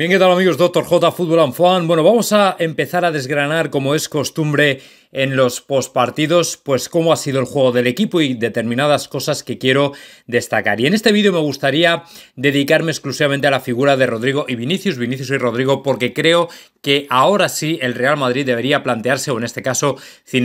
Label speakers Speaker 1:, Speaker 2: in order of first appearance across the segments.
Speaker 1: Bien, ¿qué tal amigos? Doctor J, Fútbol and Bueno, vamos a empezar a desgranar, como es costumbre, en los postpartidos, pues cómo ha sido el juego del equipo y determinadas cosas que quiero destacar. Y en este vídeo me gustaría dedicarme exclusivamente a la figura de Rodrigo y Vinicius, Vinicius y Rodrigo, porque creo que ahora sí el Real Madrid debería plantearse, o en este caso sin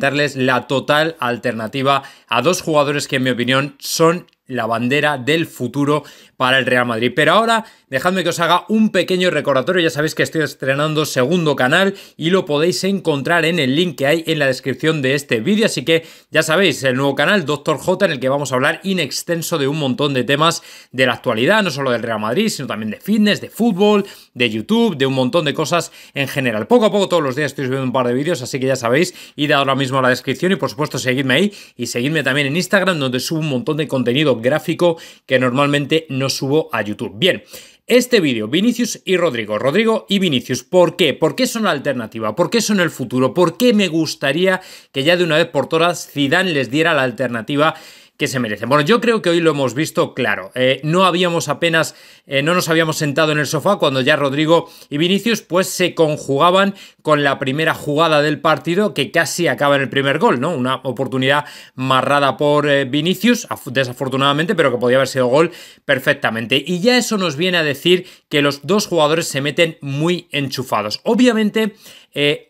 Speaker 1: darles la total alternativa a dos jugadores que en mi opinión son la bandera del futuro para el Real Madrid. Pero ahora, dejadme que os haga un pequeño recordatorio. Ya sabéis que estoy estrenando segundo canal y lo podéis encontrar en el link que hay en la descripción de este vídeo, así que ya sabéis, el nuevo canal Doctor J en el que vamos a hablar in extenso de un montón de temas de la actualidad, no solo del Real Madrid, sino también de fitness, de fútbol, de YouTube, de un montón de cosas en general. Poco a poco todos los días estoy subiendo un par de vídeos, así que ya sabéis, id ahora mismo a la descripción y por supuesto seguirme ahí y seguirme también en Instagram donde subo un montón de contenido gráfico que normalmente no subo a YouTube. Bien, este vídeo, Vinicius y Rodrigo, Rodrigo y Vinicius. ¿Por qué? ¿Por qué son la alternativa? ¿Por qué son el futuro? ¿Por qué me gustaría que ya de una vez por todas Zidane les diera la alternativa? que se merecen. Bueno, yo creo que hoy lo hemos visto claro. Eh, no habíamos apenas, eh, no nos habíamos sentado en el sofá cuando ya Rodrigo y Vinicius pues se conjugaban con la primera jugada del partido que casi acaba en el primer gol, ¿no? Una oportunidad marrada por eh, Vinicius, desafortunadamente, pero que podía haber sido gol perfectamente. Y ya eso nos viene a decir que los dos jugadores se meten muy enchufados. Obviamente,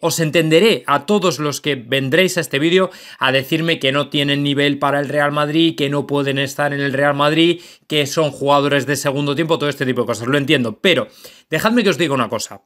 Speaker 1: os entenderé a todos los que vendréis a este vídeo a decirme que no tienen nivel para el Real Madrid que no pueden estar en el Real Madrid, que son jugadores de segundo tiempo, todo este tipo de cosas, lo entiendo. Pero dejadme que os diga una cosa.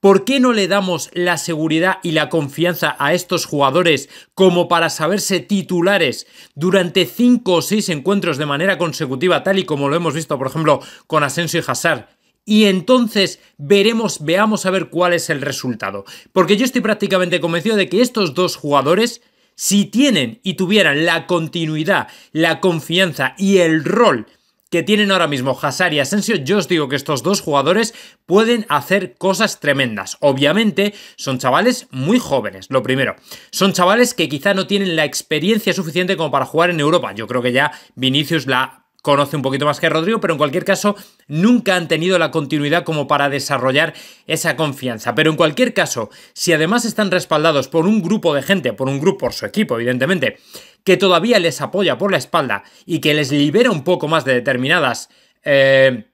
Speaker 1: ¿Por qué no le damos la seguridad y la confianza a estos jugadores como para saberse titulares durante 5 o 6 encuentros de manera consecutiva, tal y como lo hemos visto, por ejemplo, con Asensio y Hazard? Y entonces veremos, veamos a ver cuál es el resultado. Porque yo estoy prácticamente convencido de que estos dos jugadores si tienen y tuvieran la continuidad, la confianza y el rol que tienen ahora mismo Hazard y Asensio, yo os digo que estos dos jugadores pueden hacer cosas tremendas. Obviamente, son chavales muy jóvenes, lo primero. Son chavales que quizá no tienen la experiencia suficiente como para jugar en Europa. Yo creo que ya Vinicius la conoce un poquito más que Rodrigo, pero en cualquier caso nunca han tenido la continuidad como para desarrollar esa confianza. Pero en cualquier caso, si además están respaldados por un grupo de gente, por un grupo, por su equipo, evidentemente, que todavía les apoya por la espalda y que les libera un poco más de determinadas... Eh,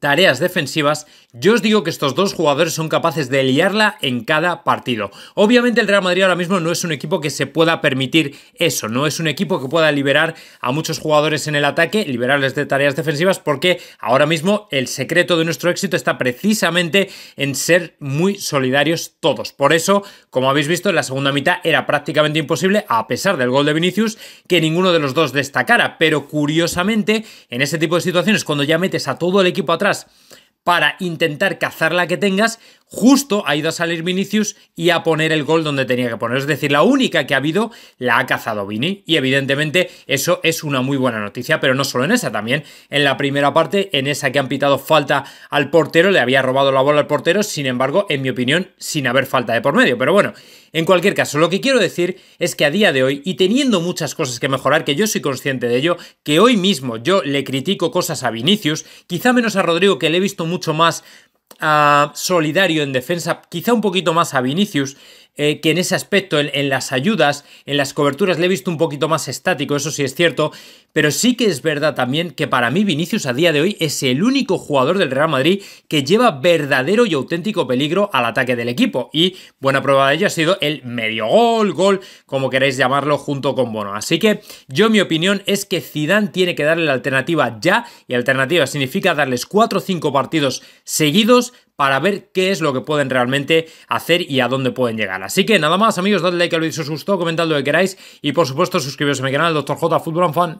Speaker 1: tareas defensivas, yo os digo que estos dos jugadores son capaces de liarla en cada partido. Obviamente el Real Madrid ahora mismo no es un equipo que se pueda permitir eso, no es un equipo que pueda liberar a muchos jugadores en el ataque, liberarles de tareas defensivas, porque ahora mismo el secreto de nuestro éxito está precisamente en ser muy solidarios todos. Por eso, como habéis visto, en la segunda mitad era prácticamente imposible, a pesar del gol de Vinicius, que ninguno de los dos destacara. Pero curiosamente, en ese tipo de situaciones, cuando ya metes a todo el equipo atrás, para intentar cazar la que tengas, justo ha ido a salir Vinicius y a poner el gol donde tenía que poner. Es decir, la única que ha habido la ha cazado Vini. Y evidentemente eso es una muy buena noticia, pero no solo en esa, también en la primera parte, en esa que han pitado falta al portero, le había robado la bola al portero, sin embargo, en mi opinión, sin haber falta de por medio. Pero bueno, en cualquier caso, lo que quiero decir es que a día de hoy, y teniendo muchas cosas que mejorar, que yo soy consciente de ello, que hoy mismo yo le critico cosas a Vinicius, quizá menos a Rodrigo, que le he visto mucho más solidario en defensa, quizá un poquito más a Vinicius, eh, que en ese aspecto, en, las ayudas, en las coberturas, le he visto un poquito más estático, eso sí es cierto, pero sí que es verdad también que para mí Vinicius a día de hoy es el único jugador del Real Madrid que lleva verdadero y auténtico peligro al ataque del equipo, y buena prueba de ello ha sido el medio gol, gol, como queráis llamarlo, junto con Bono. Así que yo mi opinión es que Zidane tiene que darle la alternativa ya, y alternativa significa darles 4 o 5 partidos seguidos para ver qué es lo que pueden realmente hacer y a dónde pueden llegar. Así que nada más, amigos, dadle like al vídeo si os gustó, comentad lo que queráis y por supuesto suscribiros a mi canal, Dr. J Fan.